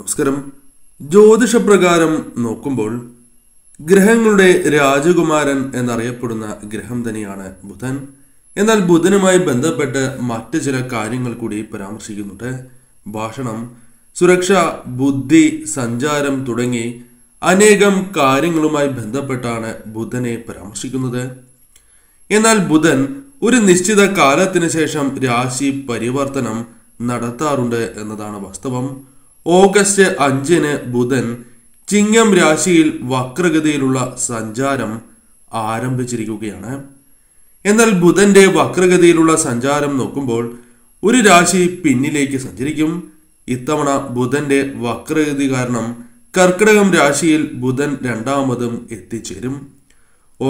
നമസ്കാരം ജ്യോതിഷപ്രകാരം നോക്കുമ്പോൾ ഗ്രഹങ്ങളുടെ രാജകുമാരൻ എന്നറിയപ്പെടുന്ന ഗ്രഹം തന്നെയാണ് ബുധൻ എന്നാൽ ബുധനുമായി ബന്ധപ്പെട്ട് മറ്റ് ചില കാര്യങ്ങൾ കൂടി പരാമർശിക്കുന്നുണ്ട് ഭാഷണം സുരക്ഷ ബുദ്ധി സഞ്ചാരം തുടങ്ങി അനേകം കാര്യങ്ങളുമായി ബന്ധപ്പെട്ടാണ് ബുധനെ പരാമർശിക്കുന്നത് എന്നാൽ ബുധൻ ഒരു നിശ്ചിത കാലത്തിന് ശേഷം രാശി പരിവർത്തനം നടത്താറുണ്ട് എന്നതാണ് വാസ്തവം ഓഗസ്റ്റ് അഞ്ചിന് ബുധൻ ചിങ്ങം രാശിയിൽ വക്രഗതിയിലുള്ള സഞ്ചാരം ആരംഭിച്ചിരിക്കുകയാണ് എന്നാൽ ബുധന്റെ വക്രഗതിയിലുള്ള സഞ്ചാരം നോക്കുമ്പോൾ ഒരു രാശി പിന്നിലേക്ക് സഞ്ചരിക്കും ഇത്തവണ ബുധന്റെ വക്രഗതി കാരണം കർക്കിടകം രാശിയിൽ ബുധൻ രണ്ടാമതും എത്തിച്ചേരും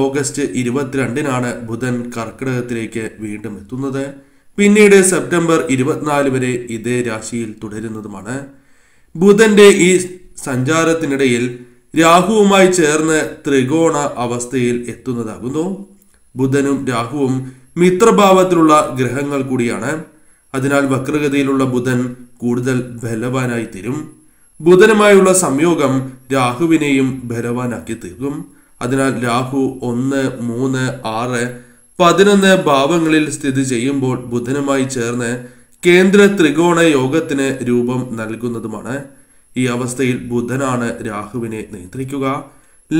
ഓഗസ്റ്റ് ഇരുപത്തിരണ്ടിനാണ് ബുധൻ കർക്കിടകത്തിലേക്ക് വീണ്ടും എത്തുന്നത് പിന്നീട് സെപ്റ്റംബർ ഇരുപത്തിനാല് വരെ ഇതേ രാശിയിൽ തുടരുന്നതുമാണ് ബുധന്റെ ഈ സഞ്ചാരത്തിനിടയിൽ രാഹുവുമായി ചേർന്ന് ത്രികോണ അവസ്ഥയിൽ എത്തുന്നതാകുന്നു ബുധനും രാഹുവും മിത്രഭാവത്തിലുള്ള ഗ്രഹങ്ങൾ കൂടിയാണ് അതിനാൽ വക്രഗതിയിലുള്ള ബുധൻ കൂടുതൽ ബലവാനായി തീരും ബുധനുമായുള്ള സംയോഗം രാഹുവിനെയും ബലവാനാക്കി തീർക്കും അതിനാൽ രാഹു ഒന്ന് മൂന്ന് ആറ് പതിനൊന്ന് ഭാവങ്ങളിൽ സ്ഥിതി ചെയ്യുമ്പോൾ ബുധനുമായി ചേർന്ന് കേന്ദ്ര ത്രികോണ യോഗത്തിന് രൂപം നൽകുന്നതുമാണ് ഈ അവസ്ഥയിൽ ബുധനാണ് രാഹുവിനെ നിയന്ത്രിക്കുക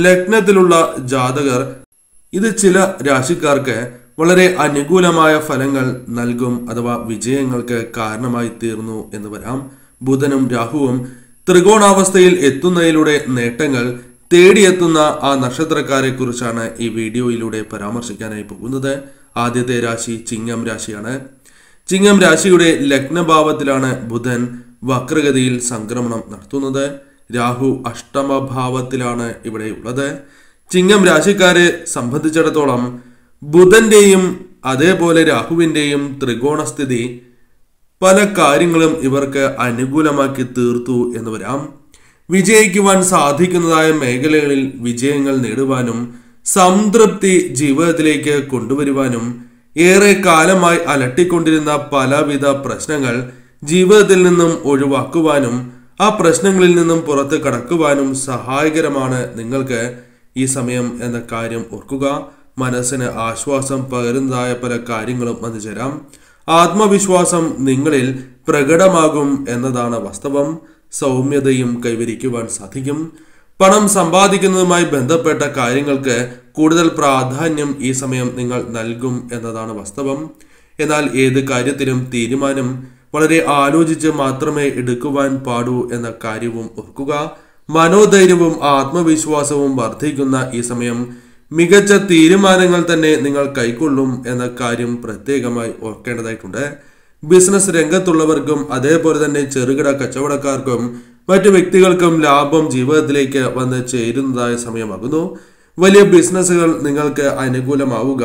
ലഗ്നത്തിലുള്ള ജാതകർ ഇത് ചില രാശിക്കാർക്ക് വളരെ അനുകൂലമായ ഫലങ്ങൾ നൽകും അഥവാ വിജയങ്ങൾക്ക് കാരണമായി തീർന്നു എന്ന് വരാം ബുധനും രാഹുവും ത്രികോണാവസ്ഥയിൽ എത്തുന്നതിലൂടെ നേട്ടങ്ങൾ തേടിയെത്തുന്ന ആ നക്ഷത്രക്കാരെ കുറിച്ചാണ് ഈ വീഡിയോയിലൂടെ പരാമർശിക്കാനായി പോകുന്നത് ആദ്യത്തെ രാശി ചിങ്ങം രാശിയാണ് ചിങ്ങം രാശിയുടെ ലഗ്നഭാവത്തിലാണ് ബുധൻ വക്രഗതിയിൽ സംക്രമണം നടത്തുന്നത് രാഹു അഷ്ടമഭാവത്തിലാണ് ഇവിടെ ഉള്ളത് ചിങ്ങം രാശിക്കാരെ സംബന്ധിച്ചിടത്തോളം ബുധന്റെയും അതേപോലെ രാഹുവിൻ്റെയും ത്രികോണസ്ഥിതി പല കാര്യങ്ങളും ഇവർക്ക് അനുകൂലമാക്കി തീർത്തു എന്ന് വരാം വിജയിക്കുവാൻ സാധിക്കുന്നതായ മേഖലകളിൽ വിജയങ്ങൾ നേടുവാനും സംതൃപ്തി ജീവിതത്തിലേക്ക് കൊണ്ടുവരുവാനും ഏറെ കാലമായി അലട്ടിക്കൊണ്ടിരുന്ന പലവിധ പ്രശ്നങ്ങൾ ജീവിതത്തിൽ നിന്നും ഒഴിവാക്കുവാനും ആ പ്രശ്നങ്ങളിൽ നിന്നും പുറത്ത് കടക്കുവാനും സഹായകരമാണ് നിങ്ങൾക്ക് ഈ സമയം എന്ന കാര്യം ഓർക്കുക മനസ്സിന് ആശ്വാസം പകരുന്നതായ പല കാര്യങ്ങളും ചേരാം ആത്മവിശ്വാസം നിങ്ങളിൽ പ്രകടമാകും എന്നതാണ് വാസ്തവം സൗമ്യതയും കൈവരിക്കുവാൻ സാധിക്കും പണം സമ്പാദിക്കുന്നതുമായി ബന്ധപ്പെട്ട കാര്യങ്ങൾക്ക് കൂടുതൽ പ്രാധാന്യം ഈ സമയം നിങ്ങൾ നൽകും എന്നതാണ് വാസ്തവം എന്നാൽ ഏത് കാര്യത്തിലും തീരുമാനം വളരെ ആലോചിച്ച് മാത്രമേ എടുക്കുവാൻ പാടൂ എന്ന കാര്യവും ഓർക്കുക മനോധൈര്യവും ആത്മവിശ്വാസവും വർദ്ധിക്കുന്ന ഈ സമയം മികച്ച തീരുമാനങ്ങൾ തന്നെ നിങ്ങൾ കൈക്കൊള്ളും എന്ന കാര്യം പ്രത്യേകമായി ഓർക്കേണ്ടതായിട്ടുണ്ട് ബിസിനസ് രംഗത്തുള്ളവർക്കും അതേപോലെ തന്നെ ചെറുകിട കച്ചവടക്കാർക്കും മറ്റു വ്യക്തികൾക്കും ലാഭം ജീവിതത്തിലേക്ക് വന്ന് ചേരുന്നതായ സമയമാകുന്നു വലിയ ബിസിനസ്സുകൾ നിങ്ങൾക്ക് അനുകൂലമാവുക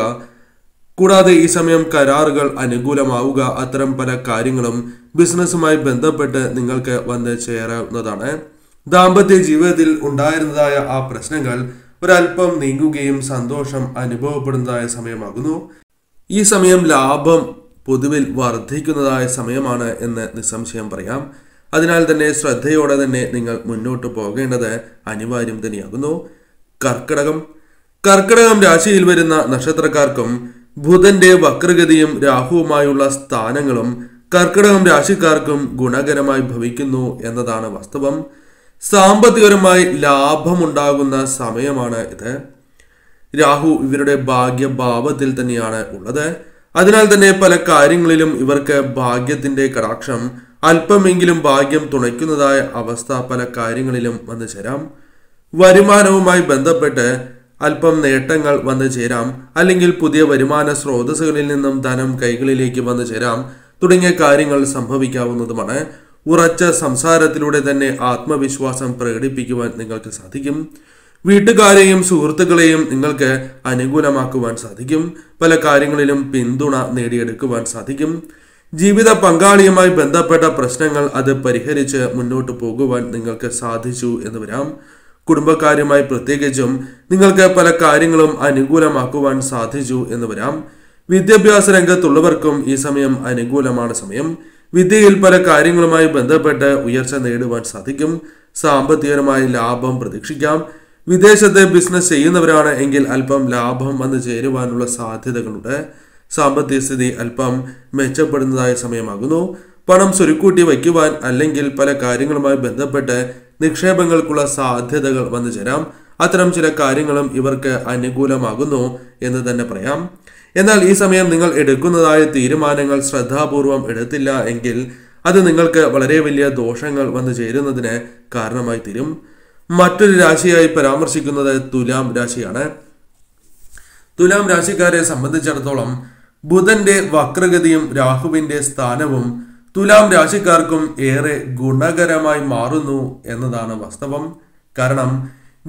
കൂടാതെ ഈ സമയം കരാറുകൾ അനുകൂലമാവുക അത്തരം പല കാര്യങ്ങളും ബിസിനസ്സുമായി ബന്ധപ്പെട്ട് നിങ്ങൾക്ക് വന്ന് ചേരാവുന്നതാണ് ദാമ്പത്യ ജീവിതത്തിൽ ഉണ്ടായിരുന്നതായ ആ പ്രശ്നങ്ങൾ ഒരല്പം നീങ്ങുകയും സന്തോഷം അനുഭവപ്പെടുന്നതായ സമയമാകുന്നു ഈ സമയം ലാഭം പൊതുവിൽ വർദ്ധിക്കുന്നതായ സമയമാണ് എന്ന് നിസ്സംശയം പറയാം അതിനാൽ തന്നെ ശ്രദ്ധയോടെ തന്നെ നിങ്ങൾ മുന്നോട്ട് പോകേണ്ടത് അനിവാര്യം തന്നെയാകുന്നു കർക്കിടകം കർക്കിടകം രാശിയിൽ വരുന്ന നക്ഷത്രക്കാർക്കും ബുധന്റെ വക്രഗതിയും രാഹുവുമായുള്ള സ്ഥാനങ്ങളും കർക്കിടകം രാശിക്കാർക്കും ഗുണകരമായി ഭവിക്കുന്നു എന്നതാണ് വാസ്തവം സാമ്പത്തികപരമായി ലാഭമുണ്ടാകുന്ന സമയമാണ് ഇത് രാഹു ഇവരുടെ ഭാഗ്യഭാവത്തിൽ തന്നെയാണ് ഉള്ളത് അതിനാൽ തന്നെ പല കാര്യങ്ങളിലും ഇവർക്ക് ഭാഗ്യത്തിന്റെ കടാക്ഷം അല്പമെങ്കിലും ഭാഗ്യം തുണയ്ക്കുന്നതായ അവസ്ഥ പല കാര്യങ്ങളിലും വന്നു ചേരാം വരുമാനവുമായി ബന്ധപ്പെട്ട് അല്പം നേട്ടങ്ങൾ വന്നു ചേരാം അല്ലെങ്കിൽ പുതിയ വരുമാന സ്രോതസ്സുകളിൽ നിന്നും ധനം കൈകളിലേക്ക് വന്നു ചേരാം തുടങ്ങിയ കാര്യങ്ങൾ സംഭവിക്കാവുന്നതുമാണ് ഉറച്ച സംസാരത്തിലൂടെ തന്നെ ആത്മവിശ്വാസം പ്രകടിപ്പിക്കുവാൻ നിങ്ങൾക്ക് സാധിക്കും വീട്ടുകാരെയും സുഹൃത്തുക്കളെയും നിങ്ങൾക്ക് അനുകൂലമാക്കുവാൻ സാധിക്കും പല കാര്യങ്ങളിലും പിന്തുണ നേടിയെടുക്കുവാൻ സാധിക്കും ജീവിത പങ്കാളിയുമായി ബന്ധപ്പെട്ട പ്രശ്നങ്ങൾ അത് പരിഹരിച്ച് മുന്നോട്ട് പോകുവാൻ നിങ്ങൾക്ക് സാധിച്ചു എന്ന് വരാം കുടുംബക്കാരുമായി പ്രത്യേകിച്ചും നിങ്ങൾക്ക് പല കാര്യങ്ങളും അനുകൂലമാക്കുവാൻ സാധിച്ചു എന്ന് വരാം വിദ്യാഭ്യാസ രംഗത്തുള്ളവർക്കും ഈ സമയം അനുകൂലമാണ് സമയം വിദ്യയിൽ പല കാര്യങ്ങളുമായി ബന്ധപ്പെട്ട് ഉയർച്ച നേടുവാൻ സാധിക്കും സാമ്പത്തികമായി ലാഭം പ്രതീക്ഷിക്കാം വിദേശത്തെ ബിസിനസ് ചെയ്യുന്നവരാണ് എങ്കിൽ അല്പം ലാഭം വന്നു ചേരുവാനുള്ള സാധ്യതകളുണ്ട് സാമ്പത്തിക സ്ഥിതി അല്പം മെച്ചപ്പെടുന്നതായ സമയമാകുന്നു പണം സ്വരുക്കൂട്ടി വയ്ക്കുവാൻ അല്ലെങ്കിൽ പല കാര്യങ്ങളുമായി ബന്ധപ്പെട്ട് നിക്ഷേപങ്ങൾക്കുള്ള സാധ്യതകൾ വന്നു ചേരാം അത്തരം ചില കാര്യങ്ങളും ഇവർക്ക് അനുകൂലമാകുന്നു എന്ന് തന്നെ പറയാം എന്നാൽ ഈ സമയം നിങ്ങൾ എടുക്കുന്നതായ തീരുമാനങ്ങൾ ശ്രദ്ധാപൂർവം എടുത്തില്ല എങ്കിൽ അത് നിങ്ങൾക്ക് വളരെ വലിയ ദോഷങ്ങൾ വന്നു ചേരുന്നതിന് കാരണമായി തീരും മറ്റൊരു രാശിയായി പരാമർശിക്കുന്നത് തുലാം രാശിയാണ് തുലാം രാശിക്കാരെ സംബന്ധിച്ചിടത്തോളം ബുധന്റെ വക്രഗതിയും രാഹുവിന്റെ സ്ഥാനവും തുലാം രാശിക്കാർക്കും ഏറെ ഗുണകരമായി മാറുന്നു എന്നതാണ് വാസ്തവം കാരണം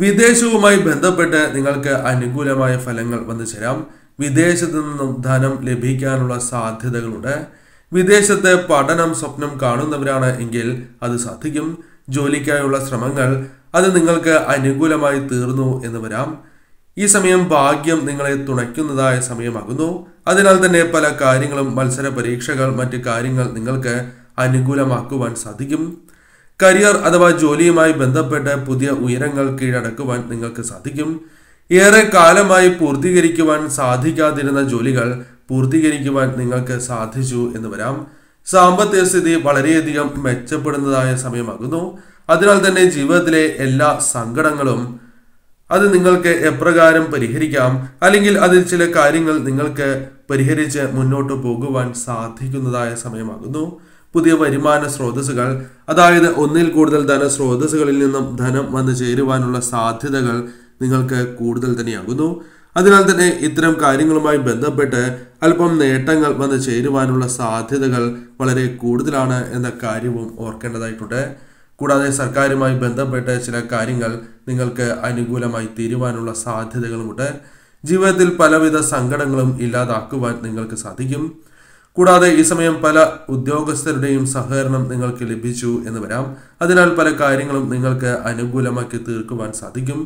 വിദേശവുമായി ബന്ധപ്പെട്ട് നിങ്ങൾക്ക് അനുകൂലമായ ഫലങ്ങൾ വന്നു ചേരാം വിദേശത്തു നിന്നും ധനം ലഭിക്കാനുള്ള സാധ്യതകളുണ്ട് വിദേശത്തെ പഠനം സ്വപ്നം കാണുന്നവരാണ് എങ്കിൽ അത് സാധിക്കും ജോലിക്കായുള്ള ശ്രമങ്ങൾ അത് നിങ്ങൾക്ക് അനുകൂലമായി തീർന്നു എന്ന് വരാം ഈ സമയം ഭാഗ്യം നിങ്ങളെ തുണയ്ക്കുന്നതായ സമയമാകുന്നു അതിനാൽ തന്നെ പല കാര്യങ്ങളും മത്സര പരീക്ഷകൾ മറ്റ് കാര്യങ്ങൾ നിങ്ങൾക്ക് അനുകൂലമാക്കുവാൻ സാധിക്കും കരിയർ അഥവാ ജോലിയുമായി ബന്ധപ്പെട്ട് പുതിയ ഉയരങ്ങൾ കീഴടക്കുവാൻ നിങ്ങൾക്ക് സാധിക്കും ഏറെ കാലമായി പൂർത്തീകരിക്കുവാൻ സാധിക്കാതിരുന്ന ജോലികൾ പൂർത്തീകരിക്കുവാൻ നിങ്ങൾക്ക് സാധിച്ചു എന്ന് വരാം സാമ്പത്തിക സ്ഥിതി വളരെയധികം മെച്ചപ്പെടുന്നതായ സമയമാകുന്നു അതിനാൽ തന്നെ ജീവിതത്തിലെ എല്ലാ സങ്കടങ്ങളും അത് നിങ്ങൾക്ക് എപ്രകാരം പരിഹരിക്കാം അല്ലെങ്കിൽ അതിൽ ചില കാര്യങ്ങൾ നിങ്ങൾക്ക് പരിഹരിച്ച് മുന്നോട്ട് പോകുവാൻ സാധിക്കുന്നതായ സമയമാകുന്നു പുതിയ വരുമാന സ്രോതസ്സുകൾ അതായത് ഒന്നിൽ കൂടുതൽ ധന സ്രോതസ്സുകളിൽ നിന്നും ധനം വന്ന് ചേരുവാനുള്ള സാധ്യതകൾ നിങ്ങൾക്ക് കൂടുതൽ തന്നെയാകുന്നു അതിനാൽ തന്നെ ഇത്തരം കാര്യങ്ങളുമായി ബന്ധപ്പെട്ട് അല്പം നേട്ടങ്ങൾ വന്ന് ചേരുവാനുള്ള സാധ്യതകൾ വളരെ കൂടുതലാണ് എന്ന കാര്യവും ഓർക്കേണ്ടതായിട്ടുണ്ട് കൂടാതെ സർക്കാരുമായി ബന്ധപ്പെട്ട ചില കാര്യങ്ങൾ നിങ്ങൾക്ക് അനുകൂലമായി തീരുവാനുള്ള സാധ്യതകളുമുണ്ട് ജീവിതത്തിൽ പലവിധ സങ്കടങ്ങളും ഇല്ലാതാക്കുവാൻ നിങ്ങൾക്ക് സാധിക്കും കൂടാതെ ഈ സമയം പല ഉദ്യോഗസ്ഥരുടെയും സഹകരണം നിങ്ങൾക്ക് ലഭിച്ചു എന്ന് വരാം അതിനാൽ പല കാര്യങ്ങളും നിങ്ങൾക്ക് അനുകൂലമാക്കി തീർക്കുവാൻ സാധിക്കും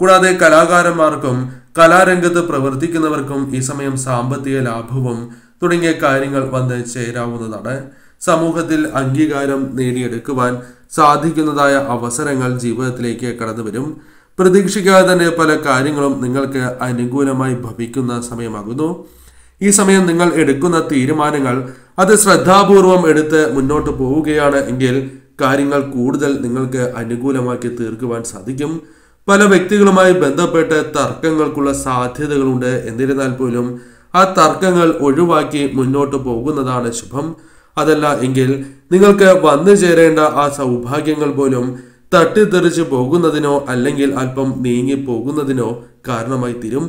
കൂടാതെ കലാകാരന്മാർക്കും കലാരംഗത്ത് പ്രവർത്തിക്കുന്നവർക്കും ഈ സമയം സാമ്പത്തിക ലാഭവും തുടങ്ങിയ കാര്യങ്ങൾ വന്ന് ചേരാവുന്നതാണ് സമൂഹത്തിൽ അംഗീകാരം നേടിയെടുക്കുവാൻ സാധിക്കുന്നതായ അവസരങ്ങൾ ജീവിതത്തിലേക്ക് വരും പ്രതീക്ഷിക്കാതെ തന്നെ പല കാര്യങ്ങളും നിങ്ങൾക്ക് അനുകൂലമായി ഭവിക്കുന്ന സമയമാകുന്നു ഈ സമയം നിങ്ങൾ എടുക്കുന്ന തീരുമാനങ്ങൾ അത് ശ്രദ്ധാപൂർവം എടുത്ത് മുന്നോട്ട് പോവുകയാണ് എങ്കിൽ കാര്യങ്ങൾ കൂടുതൽ നിങ്ങൾക്ക് അനുകൂലമാക്കി തീർക്കുവാൻ സാധിക്കും പല വ്യക്തികളുമായി ബന്ധപ്പെട്ട് തർക്കങ്ങൾക്കുള്ള സാധ്യതകളുണ്ട് എന്നിരുന്നാൽ പോലും ആ തർക്കങ്ങൾ ഒഴിവാക്കി മുന്നോട്ട് പോകുന്നതാണ് ശുഭം അതല്ല എങ്കിൽ നിങ്ങൾക്ക് വന്നു ചേരേണ്ട ആ സൗഭാഗ്യങ്ങൾ പോലും തട്ടിത്തെറിച്ച് പോകുന്നതിനോ അല്ലെങ്കിൽ അല്പം നീങ്ങി പോകുന്നതിനോ കാരണമായി തീരും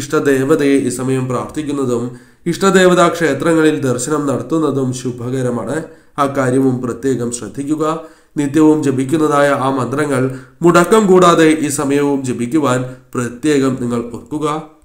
ഇഷ്ടദേവതയെ ഈ സമയം പ്രാർത്ഥിക്കുന്നതും ഇഷ്ടദേവതാ ക്ഷേത്രങ്ങളിൽ ദർശനം നടത്തുന്നതും ശുഭകരമാണ് ആ കാര്യവും പ്രത്യേകം ശ്രദ്ധിക്കുക നിത്യവും ജപിക്കുന്നതായ ആ മന്ത്രങ്ങൾ മുടക്കം കൂടാതെ ഈ സമയവും ജപിക്കുവാൻ പ്രത്യേകം നിങ്ങൾ ഓർക്കുക